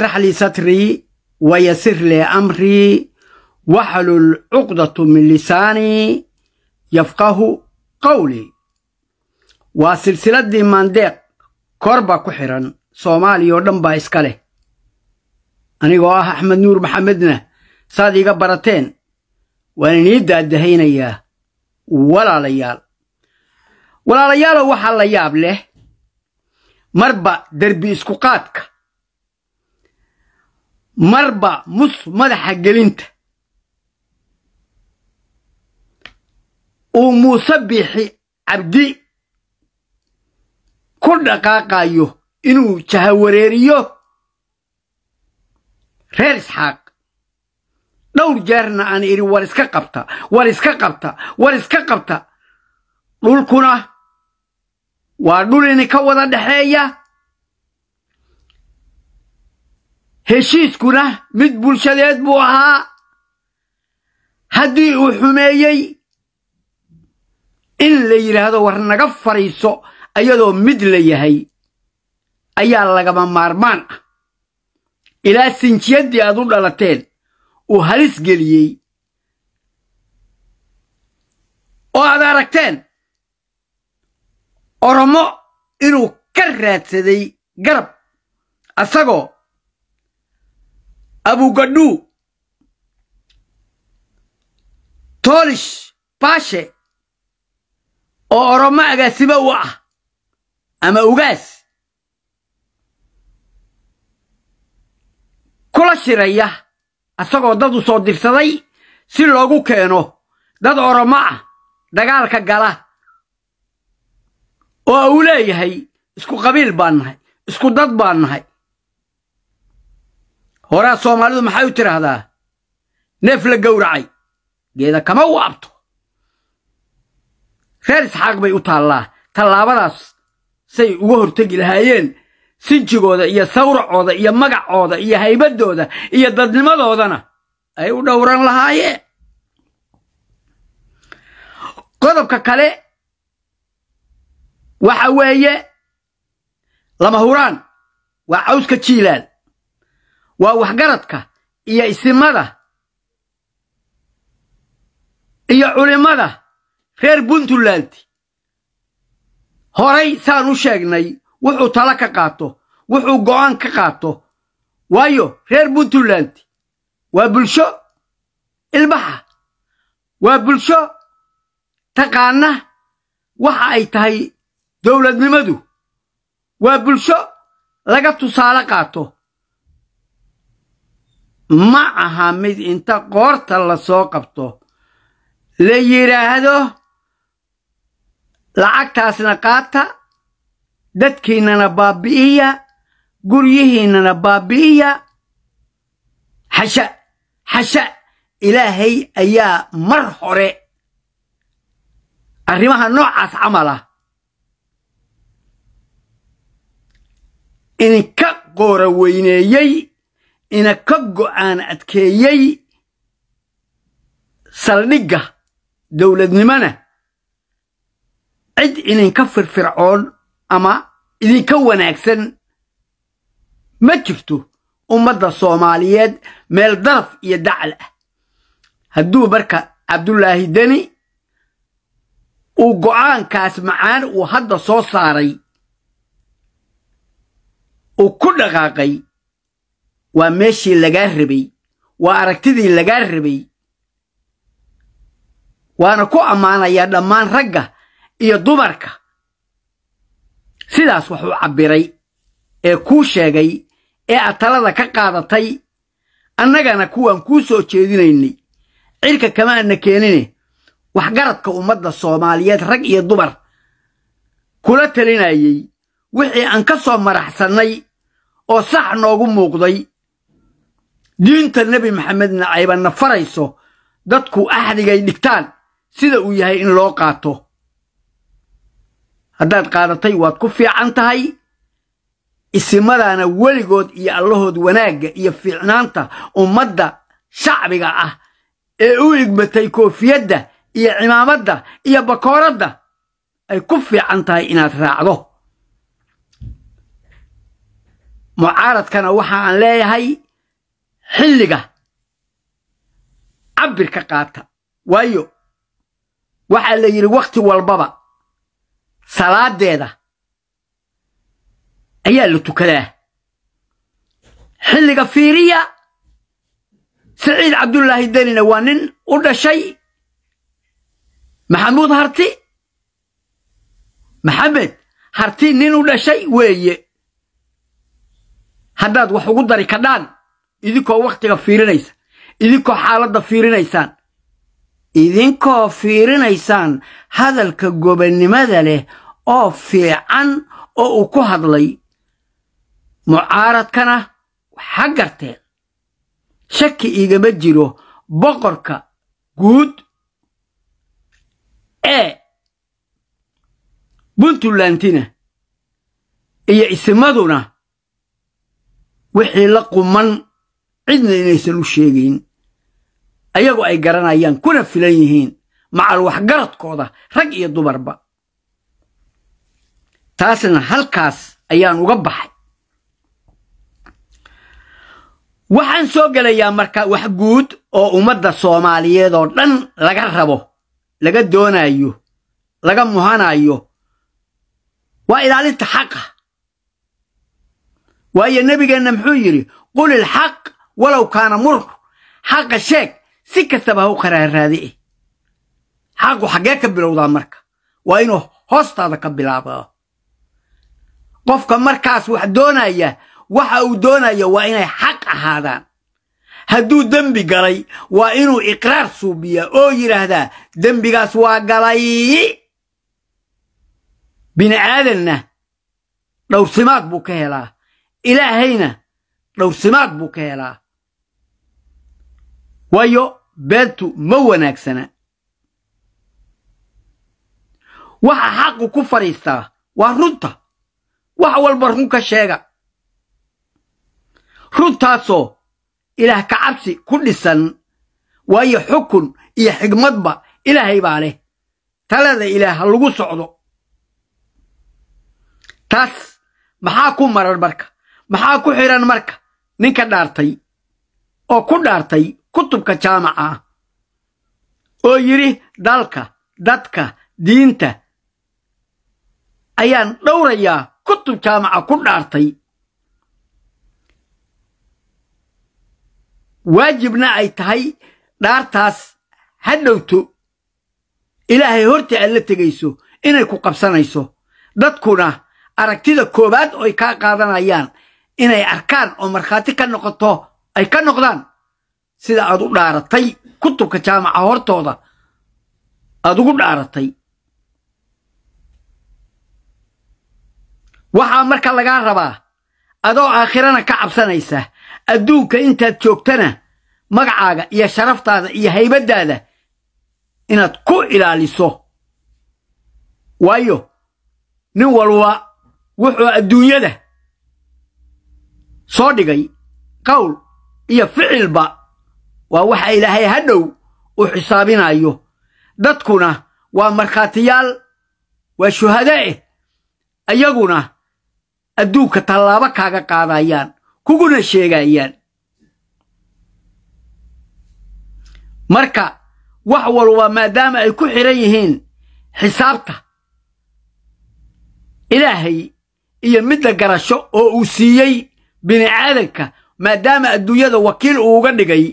srax lii satrii wayasir lii amrii waxlul cuqdatu min lisaanii yafqahu qawlii waa silsiladdii maandeeq korba ku xidhan soomaaliya oo dhan baa iska leh anigoo ah axmed nuur maxamedna saad iiga barateen waan inii daadahaynayaa walaalayaal walaalayaalow waxaa la yaab leh marba marba mus madaxa gelinta uu muuse biixi cabdi ku dhaqaaqayo inuu jahawareeriyo reer isxaaq dhowr jeerna aan idhi war iska qabta war iska qabta war iska qabta dhulkuna waa dhul ini ka wada dhaxeeya heshiiskuna mid bulshadeed buu ahaa haddii uu xumeeyey in la yidhaahdo war naga fariiso ayadoo mid la yahay ayaa lagama maarmaan ah ilaa sinjiyaddii aad u dhalateen uu halis geliyey oo aad aragteen oromo inuu ka raadsaday garab asagoo abugadhu toolish baashe oo oromo agaasiba u ah ama ugaas kula shiraya asagoo dad u soo dirsaday si loogu keeno dad oromo ah dagaalka gala oo uu leeyahay isku qabiil baan nahay isku dad baan nahay horaa soomaalidu maxay u tidhaahdaa neef la gowracay geeda kama u abto reer isxaaq bay u taallaa tallaabadaas say uga hortegi lahaayeen sinjigooda iyo sawracooda iyo magacooda iyo haybaddooda iyo dadnimadoodana ay u dhowran lahaayeen qodobka kale waxa weeye lama huraan waa cawska jiilaal waa waxgaradka iyo isimada iyo culimmada reer puntland horay saan u sheegnay wuxuu tala ka qaato wuxuu go'aan ka qaato waayo reer puntland waa bulsho ilbaxa waa bulsho taqaana waxa ay tahay dowladnimadu waa bulsho laga tusaale qaato ma aha mid inta qoorta lasoo qabto la yidhaahdo lacagtaasna qaata dadkiinnana baabi'iya guryihiinnana baabi'iya xasha xasha ilaahay ayaa mar hore arrimaha noocaas camal ah idinka qoora weyneeyey ina ka go'aan adkeeyey saldhigga dowladnimona cid idinka firfircoon ama idinka wanaagsan ma jirto ummadda soomaaliyeed meel daraf iyo dacal ah hadduu marka cabdulaahi deni uu go'aankaas macaan uu hadda soo saaray uu ku dhaqaaqay waa meeshii lagaa rabay waa aragtidii lagaa rabay waana ku ammaanayaa dhammaan ragga iyo dumarka sidaas wuxuu cabbiray ee kuu sheegay ee aad talada ka qaadatay annagana kuwaan kuu soo jeedinaynay cirka kama adna keenine waxgaradka ummadda soomaaliyeed rag iyo dumar kula talinayay wixii aan ka soo maraxsannay oo sax noogu muuqday diinta nebi maxamedna aybanna farayso dadku axdigay dhigtaan sida uu yahay in loo qaato haddaad qaadatay waad ku fiican tahay isimadaana weligood iyo allahood wanaagga iyo fiicnaanta ummadda shacbiga ah ee u igbatay koofiyadda iyo cimaamadda iyo bakooradda ay ku fiican tahay inaad raacdo mucaaradkana waxa aan leeyahay xilliga cabir ka qaata waayo waxaa la yidhi wakhti walbaba salaaddeeda ayaa la tukadaa xilliga fiiriya saciid cabdullaahi denina waa nin u dhashay maxamuud harti maxamed harti nin u dhashay weeye haddaad wax ugu dari kadhaan idinkoo wakhtiga fiirinaysa idinkoo xaaladda fiirinaysaan idinkoo fiirinaysaan hadalka gobonnimada leh oo fiican oo uu ku hadlay mucaaradkana waxaa garteen shaki igama jiro boqorka guud ee puntlandina iyo isimaduna wixii la quman cidna inaysan u sheegayn ayagu ay garanayaan kuna filan yihiin macal waxgaradkooda rag iyo dumarba taasna halkaas ayaan uga baxay waxaan soo gelayaa marka wax guud oo ummadda soomaaliyeed oo dhan laga rabo laga doonaayo laga muhanaayo waa ilaalinta xaqa waayo nebigeenna muxuu yidhi qul ilxaq walow kaana murku xaqa sheeg si kastaba ha u qaraarraadi'i xaqu xaggee ka bilowdaa marka waa inuu hoostaada ka bilaabaa qofka markaas wax doonaya waxa uu doonaya waa inay xaq ahaadaan hadduu dembi galay waa inuu iqraar suubiya oo yidhaahdaa dembigaas waa galay bini aadanna dhowrsimaad buu ka helaa ilaahayna dhowrsimaad buu ka helaa waayo beentu ma wanaagsana waxa xaqu ku fadhiistaa waa runta wax walba run ka sheega runtaasoo ilaah ka cabsi ku dhisan waayo xukun iyo xigmadba ilaahay baa leh talada ilaah ha lagu socdo taas maxaa ku maran marka maxaa ku xidhan marka ninka dhaartay oo ku dhaartay kutubka jaamaca oo yidhi dalka dadka diinta ayaan dhowrayaa kutub jaamaca ku dhaartay waajibna ay tahay dhaartaas ha dhowto ilaahay horta aad la tegayso inay ku qabsanayso dadkuna aragtida koowaad ooy kaa qaadanayaan inay arkaan oo markhaati ka noqoto ay ka noqdaan sida aad u dhaaratay kutubka jaamaca hortooda aad ugu dhaaratay waxaa marka lagaa rabaa adoo aakhirana ka cabsanaysa adduunka intaad joogtana magacaaga iyo sharaftaada iyo haybaddaada inaad ku ilaaliso waayo nin walba wuxuu adduunyada soo dhigay qowl iyo ficilba waa waxa ilaahay hadhow u xisaabinayo dadkuna waa markhaatiyaal waa shuhadae ayaguna adduunka tallaabo kaaga qaadayaan kuguna sheegayaan marka wax walba maadaama ay ku xidhan yihiin xisaabta ilaahay iyo midda garasho oo uu siiyey bini aadanka maadaama adduunyada wakiil uu uga dhigay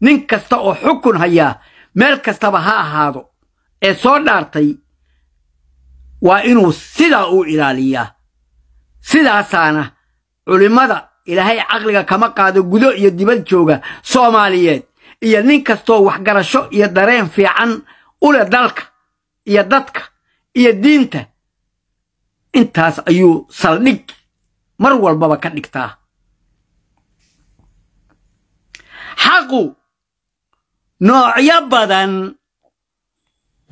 nin kasta oo xukun hayaa meel kastaba ha ahaado ee soo dhaartay waa inuu sidaa uu ilaaliyaa sidaasaana culimmada ilaahay caqliga kama qaado gudo iyo dibad jooga soomaaliyeed iyo nin kastoo waxgarasho iyo dareen fiican u leh dalka iyo dadka iyo diinta intaas ayuu saldhig mar walbaba ka dhigtaa xaqu noocyo badan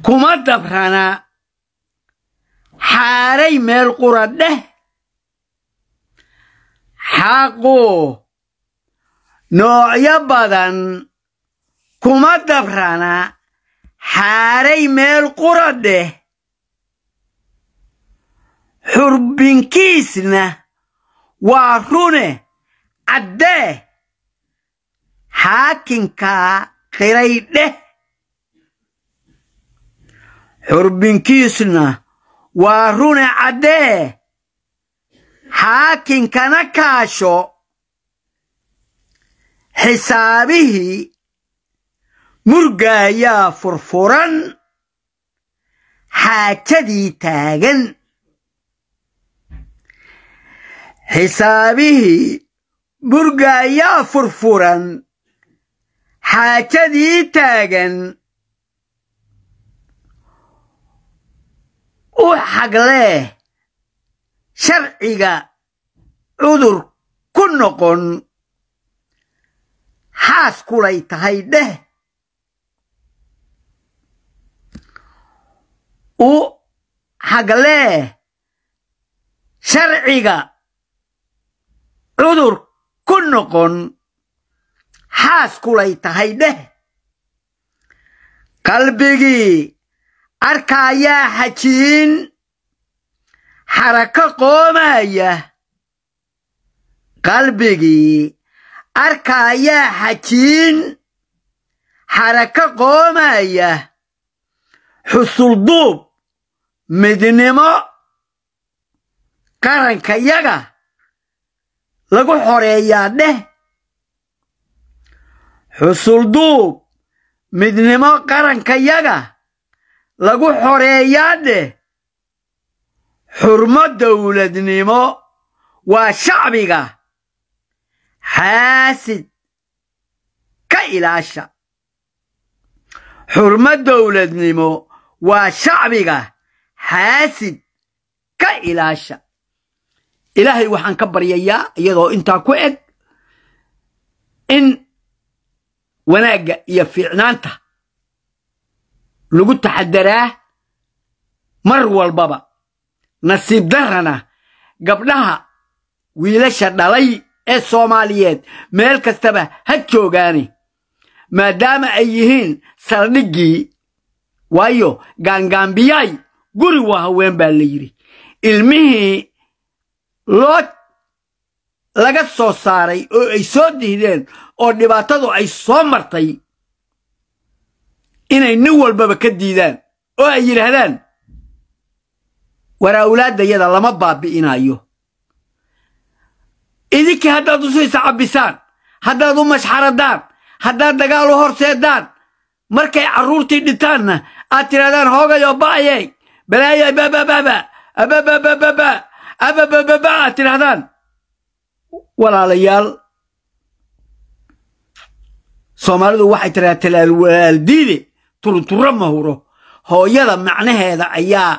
kuma dabrana xaaray meel qura dheh xaqu noocyo badan kuma dabrana xaaray meel qura dheh xurbinkiisna waa rune caddee xaakinka qiraydhe xurbinkiisna waa rune caddee xaakinkana kaasho xisaabihii murgaayaa furfuran xaajadii taagan xisaabihii murgaayaa furfuran xaajadii taagan u xaglee sharciga cudur ku noqon xaas kulay tahay dheh u xaglee sharciga cudur ku noqon xaas kulay tahay dheh qalbigii arkaayaa xajiin xarako qoomaya qalbigii arkaayaa xajiin xarako qoomaya xusulduub midnimo qarankayaga lagu xoreeyaa dheh xusulduub midnimo qarankayaga lagu xoreeyaadheh xurmo dawladnimo waa shacbiga xaasid ka ilaasha xurmo dawladnimo waa shacbiga xaasid ka ilaasha ilaahay waxaan ka baryayaa iyadoo intaa ku eg in wanaagga iyo fiicnaanta lagu taxadaraa mar walbaba nasiib darrana gabdhaha wiilasha dhalay ee soomaaliyeed meel kastaba ha joogaani maadaama ay yihiin saldhiggii waayo gaangaambiyaay guri waa haween baa la yidhi ilmihii loo laga soo saaray oo ay soo dihdeen oo dhibaatadu ay soo martay inay nin walbaba ka diidaan oo ay yidhaahdaan war awlaaddayada lama baabi'inayo idinkii haddaad u usu cabbisaan haddaad u mashxaradaan haddaad dagaal u horseeddaan markay carruurtii dhintaanna aad tidhahdaan hoogayoo ba'ayey balaaya babababa ababababa ababababa aad tidhahdaan walaalayaal soomaalidu waxay tiraa talaalwaaldiide turuturo ma huro hooyada macnaheeda ayaa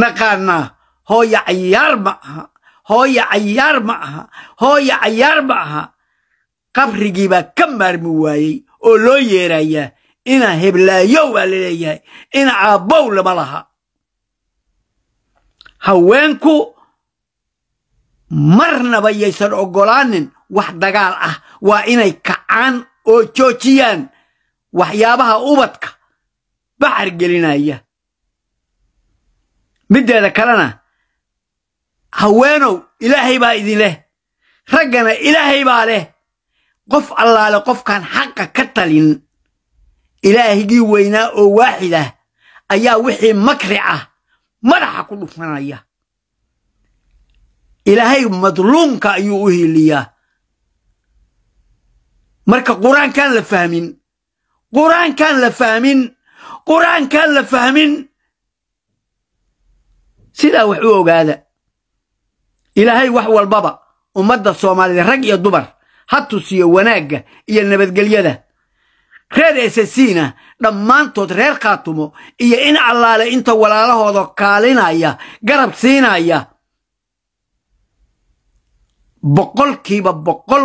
naqaanaa hooya cayaar ma aha hooya cayaar ma aha hooya cayaar ma aha qabrigiibaa ka maarmi waayey oo loo yeerayaa ina heblaayo waa la leeyahay ina aabbow lama laha haweenku marnaba yaysan oggolaanin wax dagaal ah waa inay kacaan oo joojiyaan waxyaabaha ubadka baxar gelinaya middeeda kalena haweenow ilaahay baa idin leh raggana ilaahay baa leh qof allaale qofkaan xaqa ka talin ilaahigii weynaa oo waaxid ah ayaa wixii makri ah madaxa ku dhufanaya ilaahay madluumka ayuu u hiiliyaa marka qur-aankaan la fahmin qur-aankaan la fahmin qur-aankaan la fahmin sidaa wax u ogaada ilaahay wax walbaba ummadda soomaaliyed rag iyo dumar ha tusiyo wanaagga iyo nabadgelyada reer esasiina dhammaantood reer khaatumo iyo in allaale inta walaalahooda kaalinaya garab siinaya boqolkiiba boqol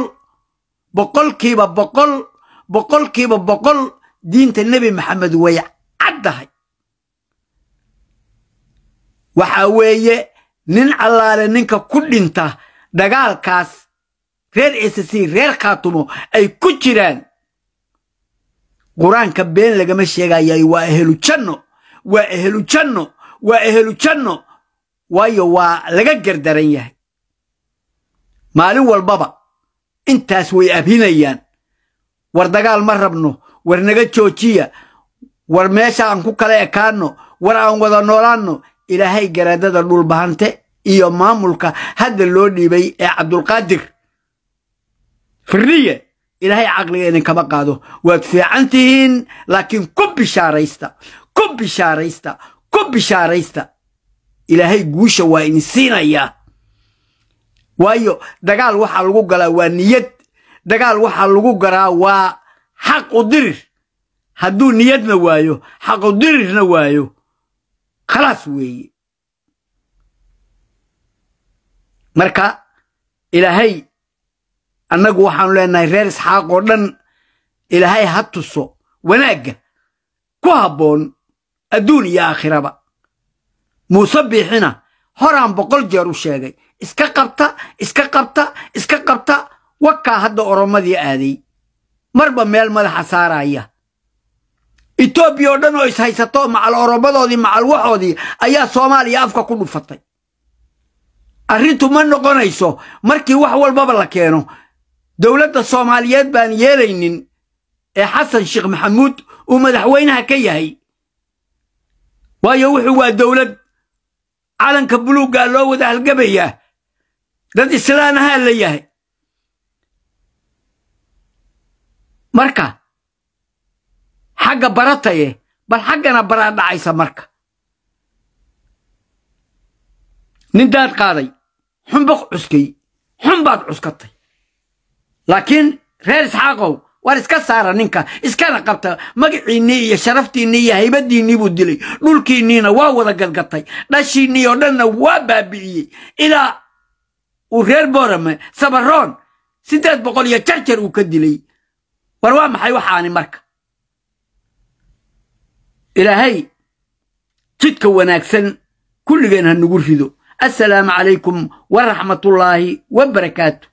boqolkiiba boqol boqolkiiba boqol diinta nebi maxamed way caddahay waxaa weeye nin allaale ninka ku dhinta dagaalkaas reer esasi reer khaatumo ay ku jiraan qur-aanka been lagama sheegayay waa ehelu janno waa ehelu janno waa ehelu janno waayo waa laga gardaran yahay maalin walbaba intaas way abhinayaan war dagaal ma rabno war naga joojiya war meesha aan ku kala ekaanno war aan wada noolaanno ilaahay garaadada dhulbahante iyo maamulka hadda loo dhiibay ee cabdulqaadir firniye ilaahay caqliga kama qaado waad fiican tihiin laakiin ku bishaaraysta ku bishaaraysta ku bishaaraysta ilaahay guusha waa idin siinayaa waayo dagaal waxaa lagu galaa waa niyad dagaal waxaa lagu galaa waa xaq u dirir hadduu niyadna waayo xaqu dirirna waayo khalaas weeye marka ilaahay annagu waxaanu leenahay reer isxaaq oo dhan ilaahay ha tuso wanaagga ku habboon adduun iyo aakhiraba muuse biixina horaan boqol jeer u sheegay iska qabta iska qabta iska qabta wakaa hadda oromadii aaday marba meel madaxa saaraaya etoobiya oo dhan oo ishaysato macal oromadoodii macal waxoodii ayaa soomaaliya afka ku dhufatay arrintu ma noqonayso markii wax walbaba la keeno dowladda soomaaliyeed baan yeelaynin ee xasan sheekh maxamuud uu madaxweynaha ka yahay waayo wuxuu waa dowlad calanka buluuggaa loo wada halgabayaa dad islaan ahaa la yahay marka xagga barataye bal xaggana baraa dhacaysa marka nin daad qaaday xunbaq cuskay xun baad cuskatay laakiin reer isxaaqow war iska saara ninka iskana qabta magaciinii iyo sharaftiinii iyo haybaddiinii buu dilay dhulkiinniina waa wada gadgatay dhashiinnii oo dhanna waa baabi'iyey ilaa uu reer boorame sabaroon siddeed boqol iyo jar jarjar uu ka dilay war waa maxay waxaani marka ilaahay jidka wanaagsan kulligeen ha nugu rido assalaamu calaykum waraxmatullaahi wa barakaatu